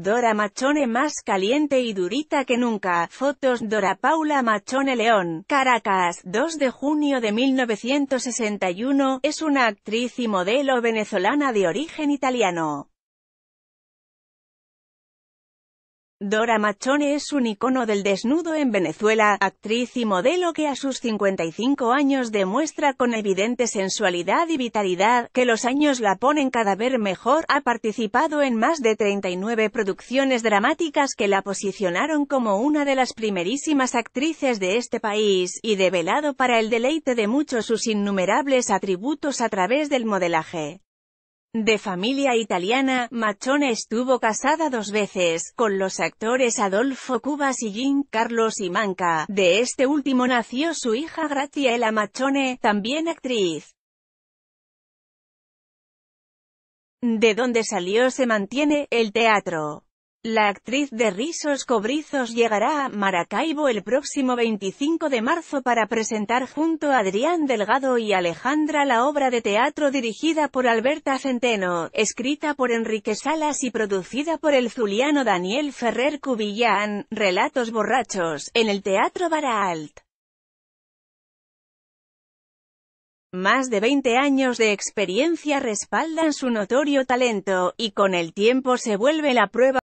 Dora Machone más caliente y durita que nunca. Fotos Dora Paula Machone León, Caracas, 2 de junio de 1961, es una actriz y modelo venezolana de origen italiano. Dora Machone es un icono del desnudo en Venezuela, actriz y modelo que a sus 55 años demuestra con evidente sensualidad y vitalidad, que los años la ponen cada vez mejor, ha participado en más de 39 producciones dramáticas que la posicionaron como una de las primerísimas actrices de este país, y develado para el deleite de muchos sus innumerables atributos a través del modelaje. De familia italiana, Machone estuvo casada dos veces, con los actores Adolfo Cubas y Jean Carlos y Manca. De este último nació su hija Graciela Machone, también actriz. De donde salió se mantiene, el teatro. La actriz de Risos Cobrizos llegará a Maracaibo el próximo 25 de marzo para presentar junto a Adrián Delgado y Alejandra la obra de teatro dirigida por Alberta Centeno, escrita por Enrique Salas y producida por el zuliano Daniel Ferrer Cubillán, Relatos Borrachos, en el Teatro Baraalt. Más de 20 años de experiencia respaldan su notorio talento, y con el tiempo se vuelve la prueba